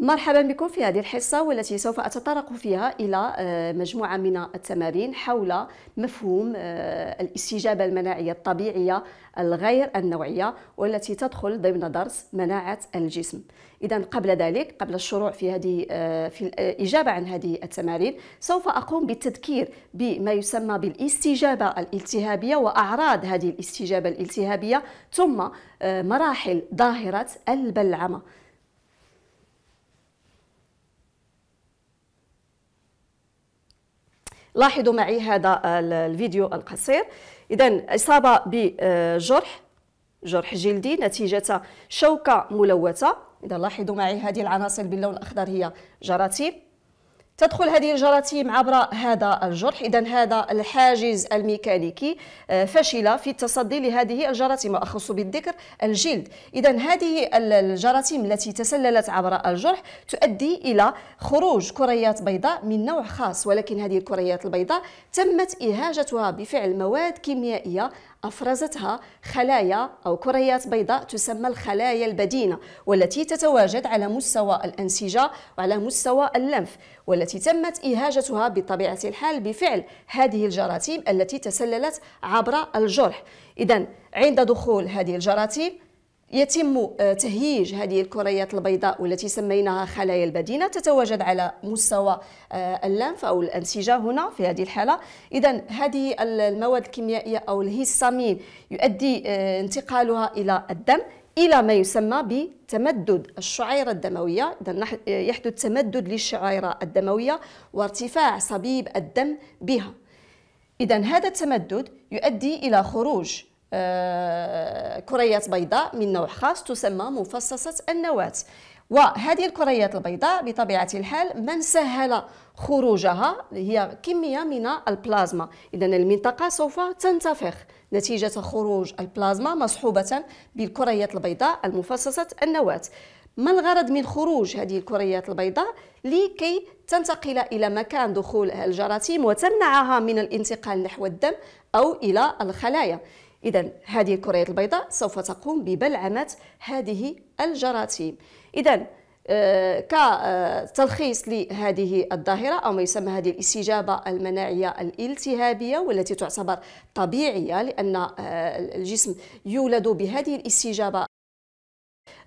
مرحبا بكم في هذه الحصة والتي سوف أتطرق فيها إلى آه، مجموعة من التمارين حول مفهوم آه، الاستجابة المناعية الطبيعية الغير النوعية والتي تدخل ضمن درس مناعة الجسم إذا قبل ذلك قبل الشروع في هذه آه، في الإجابة عن هذه التمارين سوف أقوم بالتذكير بما يسمى بالاستجابة الالتهابية وأعراض هذه الاستجابة الالتهابية ثم مراحل ظاهرة البلعمة لاحظوا معي هذا الفيديو القصير إذا إصابة بجرح جرح جلدي نتيجة شوكة ملوثة إذا لاحظوا معي هذه العناصر باللون الأخضر هي جراثيم تدخل هذه الجراثيم عبر هذا الجرح اذا هذا الحاجز الميكانيكي آه، فشل في التصدي لهذه الجراثيم واخص بالذكر الجلد اذا هذه الجراثيم التي تسللت عبر الجرح تؤدي الى خروج كريات بيضاء من نوع خاص ولكن هذه الكريات البيضاء تمت اهاجتها بفعل مواد كيميائيه أفرزتها خلايا أو كريات بيضاء تسمى الخلايا البدينة والتي تتواجد على مستوى الأنسجة وعلى مستوى اللمف والتي تمت إهاجتها بطبيعة الحال بفعل هذه الجراثيم التي تسللت عبر الجرح إذا عند دخول هذه الجراثيم يتم آه، تهييج هذه الكريات البيضاء والتي سميناها خلايا البدينة تتواجد على مستوى آه، اللنف أو الأنسجة هنا في هذه الحالة إذا هذه المواد الكيميائية أو الهيستامين يؤدي آه، انتقالها إلى الدم الى ما يسمى بتمدد الشعيره الدمويه اذا يحدث تمدد للشعيره الدمويه وارتفاع صبيب الدم بها اذا هذا التمدد يؤدي الى خروج آه، كريات بيضاء من نوع خاص تسمى مفصصة النواة وهذه الكريات البيضاء بطبيعة الحال من سهل خروجها هي كمية من البلازما إذا المنطقة سوف تنتفخ نتيجة خروج البلازما مصحوبة بالكريات البيضاء المفصصة النواة ما الغرض من خروج هذه الكريات البيضاء لكي تنتقل إلى مكان دخول الجراثيم وتمنعها من الانتقال نحو الدم أو إلى الخلايا إذا هذه الكريات البيضاء سوف تقوم ببلعمة هذه الجراثيم إذا آه، كتلخيص لهذه الظاهرة أو ما يسمى هذه الاستجابة المناعية الالتهابية والتي تعتبر طبيعية لأن آه، الجسم يولد بهذه الاستجابة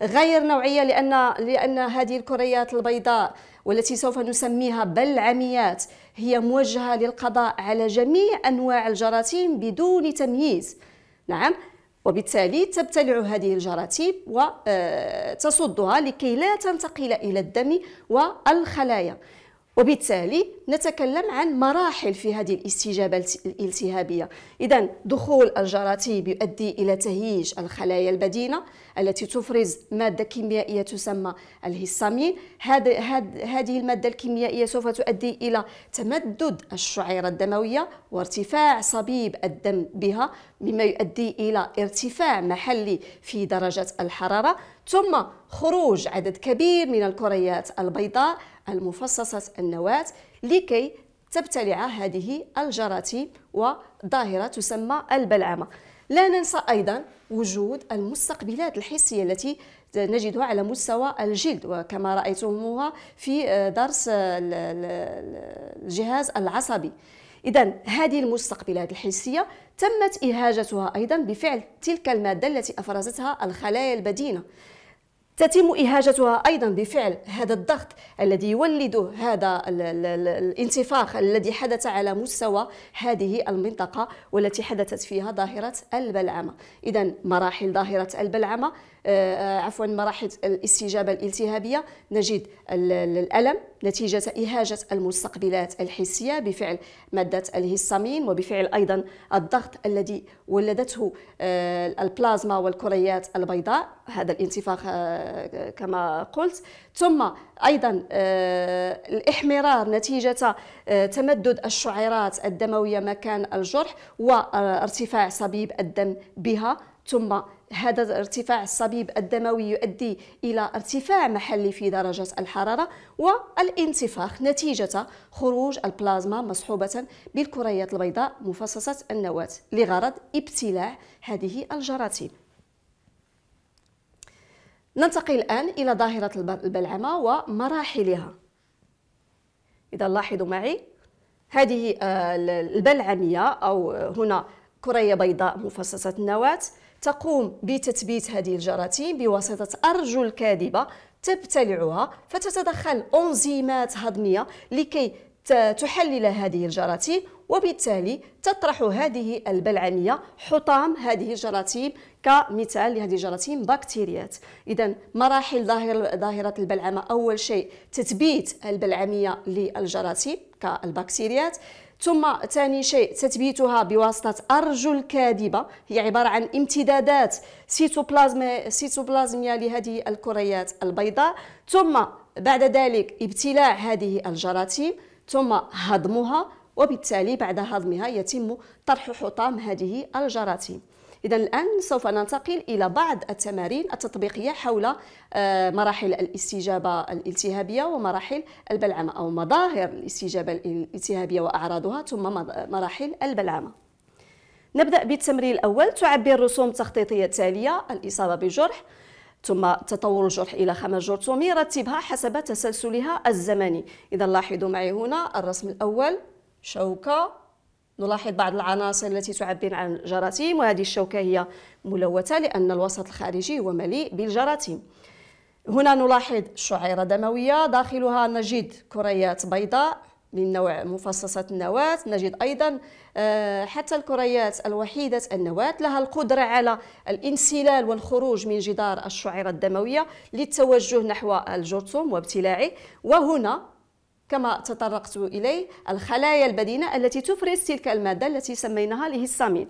غير نوعية لأن لأن هذه الكريات البيضاء والتي سوف نسميها بلعميات هي موجهة للقضاء على جميع أنواع الجراثيم بدون تمييز نعم وبالتالي تبتلع هذه الجراثيم وتصدها آه، لكي لا تنتقل إلى الدم والخلايا وبالتالي نتكلم عن مراحل في هذه الاستجابة الالتهابية إذا دخول الجراثيم يؤدي إلى تهيج الخلايا البدينة التي تفرز مادة كيميائية تسمى الهيستامين هذه المادة الكيميائية سوف تؤدي إلى تمدد الشعيرة الدموية وارتفاع صبيب الدم بها مما يؤدي إلى ارتفاع محلي في درجة الحرارة ثم خروج عدد كبير من الكريات البيضاء المفصصة النواة لكي تبتلع هذه الجراثيم وظاهرة تسمى البلعمة لا ننسى أيضا وجود المستقبلات الحسية التي نجدها على مستوى الجلد وكما رأيتموها في آه، درس الجهاز العصبي إذا هذه المستقبلات الحسية تمت إهاجتها أيضا بفعل تلك المادة التي أفرزتها الخلايا البدينة تتم إهاجتها أيضا بفعل هذا الضغط الذي يولد هذا الانتفاخ الذي حدث على مستوى هذه المنطقة والتي حدثت فيها ظاهرة البلعمة إذا مراحل ظاهرة البلعمة آه، عفوا مراحل الاستجابه الالتهابيه نجد الالم نتيجه اهاجه المستقبلات الحسيه بفعل ماده الهيستامين وبفعل ايضا الضغط الذي ولدته آه، البلازما والكريات البيضاء هذا الانتفاخ آه، كما قلت ثم ايضا الاحمرار نتيجه تمدد الشعيرات الدمويه مكان الجرح وارتفاع صبيب الدم بها ثم هذا الارتفاع الصبيب الدموي يؤدي إلى ارتفاع محلي في درجة الحرارة والانتفاخ نتيجة خروج البلازما مصحوبة بالكريات البيضاء مفصصة النواة لغرض ابتلاع هذه الجراثيم ننتقل الآن إلى ظاهرة البلعمة ومراحلها إذا لاحظوا معي هذه آه، البلعمية أو هنا كرية بيضاء مفصصة النواة تقوم بتثبيت هذه الجراثيم بواسطة أرجل كاذبة تبتلعها فتتدخل أنزيمات هضمية لكي تحلل هذه الجراثيم وبالتالي تطرح هذه البلعمية حطام هذه الجراثيم كمثال لهذه الجراثيم بكتيريات إذا مراحل ظاهرة ظاهرة البلعمة أول شيء تثبيت البلعمية للجراثيم كالبكتيريات ثم ثاني شيء تثبيتها بواسطة أرجل كاذبة هي عبارة عن امتدادات سيتوبلازم سيتوبلازميا لهذه الكريات البيضاء ثم بعد ذلك ابتلاع هذه الجراثيم ثم هضمها وبالتالي بعد هضمها يتم طرح حطام هذه الجراثيم إذا الآن سوف ننتقل إلى بعض التمارين التطبيقية حول آه، مراحل الاستجابة الالتهابية ومراحل البلعمة أو مظاهر الاستجابة الالتهابية وأعراضها ثم مراحل البلعمة نبدأ بالتمرين الأول تعبر الرسوم التخطيطية التالية الإصابة بجرح ثم تطور الجرح إلى خمس جرثومي رتبها حسب تسلسلها الزمني إذا لاحظوا معي هنا الرسم الأول شوكة نلاحظ بعض العناصر التي تعبر عن الجراثيم وهذه الشوكة هي ملوثة لأن الوسط الخارجي هو مليء بالجراثيم هنا نلاحظ شعيرة دموية داخلها نجد كريات بيضاء من نوع مفصصة النواة نجد أيضا آه، حتى الكريات الوحيدة النواة لها القدرة على الانسلال والخروج من جدار الشعيرة الدموية للتوجه نحو الجرثوم وابتلاعه وهنا كما تطرقت إليه الخلايا البدينة التي تفرز تلك المادة التي سميناها الهيستامين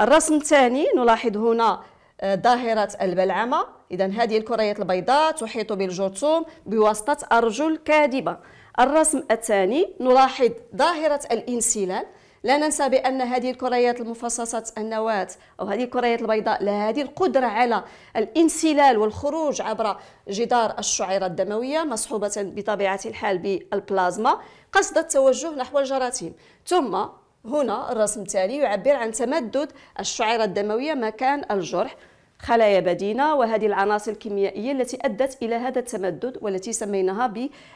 الرسم الثاني نلاحظ هنا آه، ظاهرة البلعمة إذا هذه الكريات البيضاء تحيط بالجرثوم بواسطة أرجل كاذبة الرسم الثاني نلاحظ ظاهرة الانسلال لا ننسى بأن هذه الكريات المفصصة النواة أو هذه الكريات البيضاء لها هذه القدرة على الانسلال والخروج عبر جدار الشعيرة الدموية مصحوبة بطبيعة الحال بالبلازما قصد التوجه نحو الجراثيم ثم هنا الرسم التالي يعبر عن تمدد الشعيرة الدموية مكان الجرح خلايا بدينة وهذه العناصر الكيميائية التي أدت إلى هذا التمدد والتي سميناها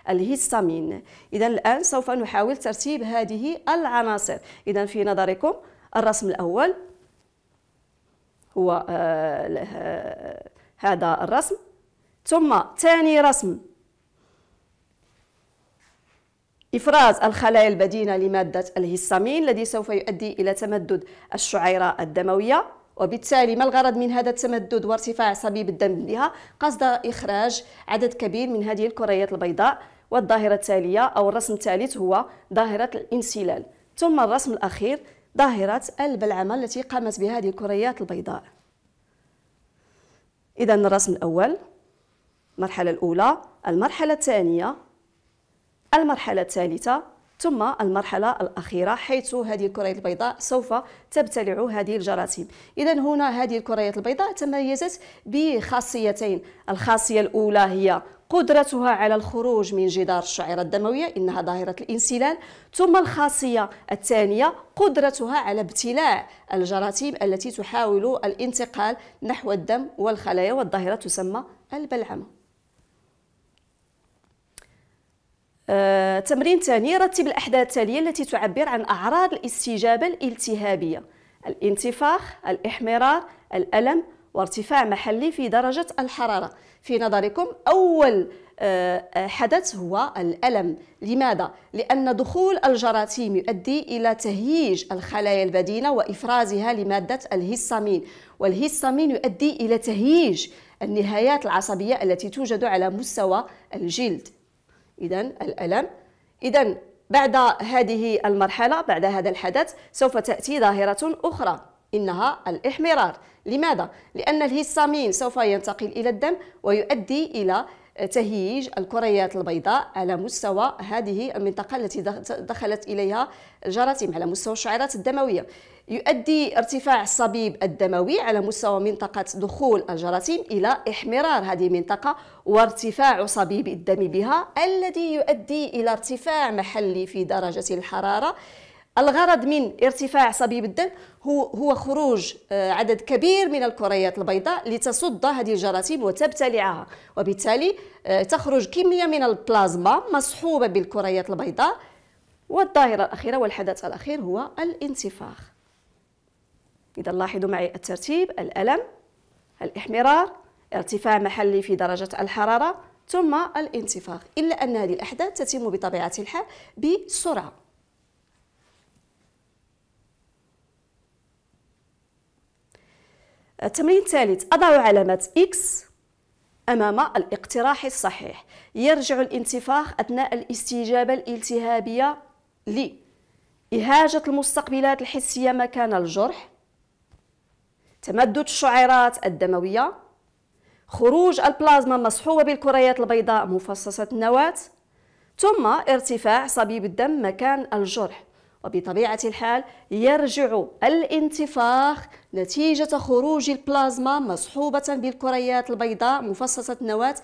بالهيستامين إذا الآن سوف نحاول ترتيب هذه العناصر إذا في نظركم الرسم الأول هو آه، آه، هذا الرسم ثم ثاني رسم إفراز الخلايا البدينة لمادة الهيستامين الذي سوف يؤدي إلى تمدد الشعيرة الدموية وبالتالي ما الغرض من هذا التمدد وارتفاع صبيب الدم بها قصد إخراج عدد كبير من هذه الكريات البيضاء والظاهرة التالية أو الرسم الثالث هو ظاهرة الانسلال ثم الرسم الأخير ظاهرة البلعمة التي قامت بهذه الكريات البيضاء إذا الرسم الأول المرحلة الأولى المرحلة الثانية المرحلة الثالثة ثم المرحله الاخيره حيث هذه الكريات البيضاء سوف تبتلع هذه الجراثيم اذا هنا هذه الكريات البيضاء تميزت بخاصيتين الخاصيه الاولى هي قدرتها على الخروج من جدار الشعيرة الدموية إنها ظاهرة الانسلال ثم الخاصية الثانية قدرتها على ابتلاع الجراثيم التي تحاول الانتقال نحو الدم والخلايا والظاهرة تسمى البلعمة آه، تمرين ثاني رتب الأحداث التالية التي تعبر عن أعراض الاستجابة الالتهابية الانتفاخ الإحمرار الألم وارتفاع محلي في درجة الحرارة في نظركم أول آه، حدث هو الألم لماذا؟ لأن دخول الجراثيم يؤدي إلى تهييج الخلايا البدينة وإفرازها لمادة الهيستامين والهيستامين يؤدي إلى تهييج النهايات العصبية التي توجد على مستوى الجلد إذا الألم إذا بعد هذه المرحلة بعد هذا الحدث سوف تأتي ظاهرة أخرى إنها الإحمرار لماذا؟ لأن الهيستامين سوف ينتقل إلى الدم ويؤدي إلى تهييج الكريات البيضاء على مستوى هذه المنطقة التي دخلت إليها الجراثيم على مستوى الشعيرات الدموية يؤدي ارتفاع الصبيب الدموي على مستوى منطقة دخول الجراثيم إلى احمرار هذه المنطقة وارتفاع صبيب الدم بها الذي يؤدي إلى ارتفاع محلي في درجة الحرارة الغرض من ارتفاع صبيب الدم هو هو خروج آه، عدد كبير من الكريات البيضاء لتصد هذه الجراثيم وتبتلعها وبالتالي آه، تخرج كميه من البلازما مصحوبه بالكريات البيضاء والظاهره الاخيره والحدث الاخير هو الانتفاخ اذا لاحظوا معي الترتيب الالم الاحمرار ارتفاع محلي في درجه الحراره ثم الانتفاخ الا ان هذه الاحداث تتم بطبيعه الحال بسرعه التمرين الثالث أضع علامة X أمام الاقتراح الصحيح يرجع الانتفاخ أثناء الاستجابة الالتهابية لإهاجة المستقبلات الحسية مكان الجرح تمدد الشعيرات الدموية خروج البلازما مصحوبة بالكريات البيضاء مفصصة النواة ثم ارتفاع صبيب الدم مكان الجرح وبطبيعة الحال يرجع الانتفاخ نتيجة خروج البلازما مصحوبة بالكريات البيضاء مفصصة النواة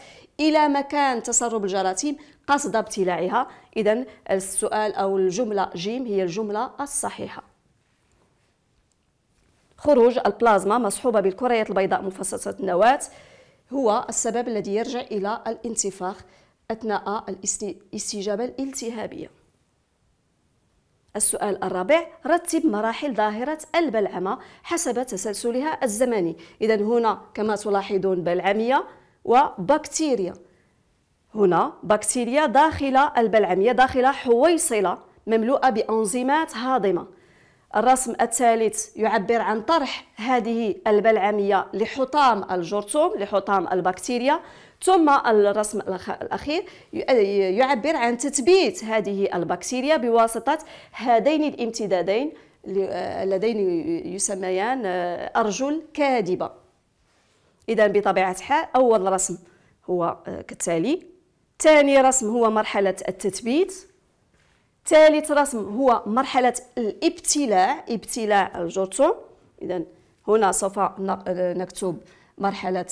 إلى مكان تسرب الجراثيم قصد ابتلاعها إذا السؤال أو الجملة جيم هي الجملة الصحيحة خروج البلازما مصحوبة بالكريات البيضاء مفصصة النواة هو السبب الذي يرجع إلى الانتفاخ أثناء الاستجابة الالتهابية السؤال الرابع رتب مراحل ظاهرة البلعمة حسب تسلسلها الزمني إذا هنا كما تلاحظون بلعمية وبكتيريا هنا بكتيريا داخل البلعمية داخل حويصلة مملوءة بأنزيمات هاضمة الرسم الثالث يعبر عن طرح هذه البلعمية لحطام الجرثوم لحطام البكتيريا ثم الرسم الأخير آه، يعبر عن تثبيت هذه البكتيريا بواسطة هذين الامتدادين اللذين آه، يسميان آه، أرجل كاذبة إذا بطبيعة الحال أول رسم هو كالتالي ثاني رسم هو مرحلة التثبيت ثالث رسم هو مرحلة الابتلاع ابتلاع الجرثوم إذا هنا سوف نكتب مرحلة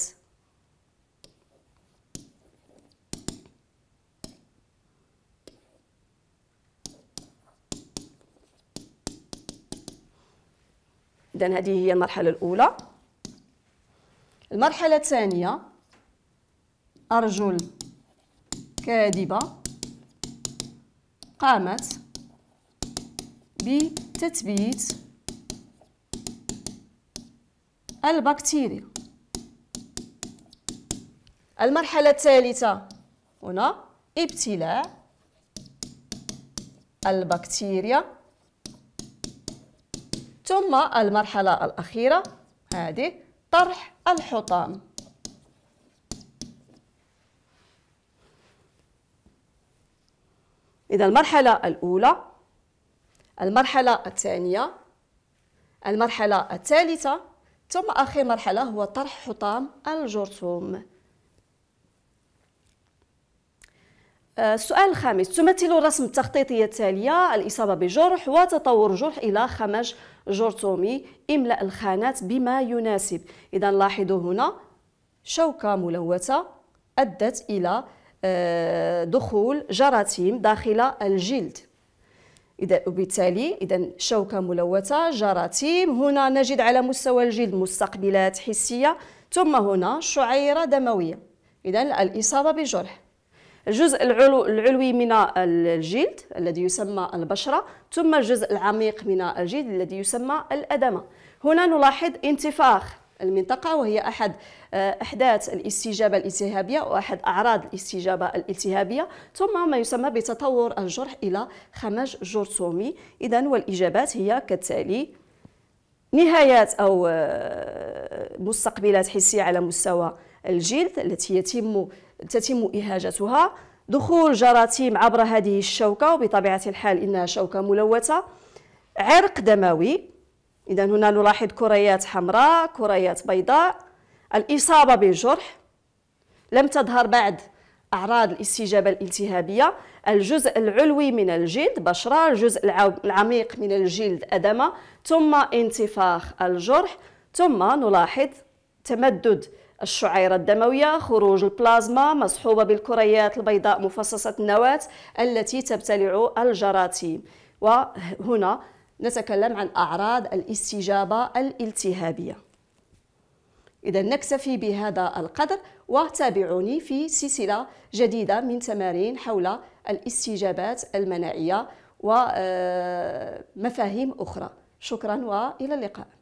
إذا هذه هي المرحلة الأولى المرحلة الثانية أرجل كاذبة قامت بتثبيت البكتيريا المرحلة الثالثة هنا ابتلاع البكتيريا ثم المرحلة الأخيرة هذه طرح الحطام إذا المرحلة الأولى المرحلة الثانية المرحلة الثالثة ثم آخر مرحلة هو طرح حطام الجرثوم السؤال الخامس تمثل الرسم التخطيطية التالية الإصابة بجرح وتطور جرح إلى خمج جرثومي املأ الخانات بما يناسب إذا لاحظوا هنا شوكة ملوثة أدت إلى آه، دخول جراثيم داخل الجلد إذا وبالتالي إذا شوكة ملوثة جراثيم هنا نجد على مستوى الجلد مستقبلات حسية ثم هنا شعيرة دموية إذا الإصابة بجرح الجزء العلو العلوي من الجلد الذي يسمى البشرة ثم الجزء العميق من الجلد الذي يسمى الأدمة هنا نلاحظ انتفاخ المنطقة وهي أحد آه، أحداث الاستجابة الالتهابية وأحد أعراض الاستجابة الالتهابية ثم ما يسمى بتطور الجرح إلى خمج جرثومي إذا والإجابات هي كالتالي نهايات أو آه، مستقبلات حسية على مستوى الجلد التي يتم تتم إهاجتها دخول جراثيم عبر هذه الشوكة وبطبيعة الحال إنها شوكة ملوثة عرق دموي إذا هنا نلاحظ كريات حمراء كريات بيضاء الإصابة بالجرح لم تظهر بعد أعراض الاستجابة الالتهابية الجزء العلوي من الجلد بشرة الجزء العميق من الجلد أدمة ثم انتفاخ الجرح ثم نلاحظ تمدد الشعيرة الدموية خروج البلازما مصحوبة بالكريات البيضاء مفصصة النواة التي تبتلع الجراثيم وهنا نتكلم عن أعراض الاستجابة الالتهابية إذا نكتفي بهذا القدر وتابعوني في سلسلة جديدة من تمارين حول الاستجابات المناعية ومفاهيم آه، أخرى شكرا وإلى اللقاء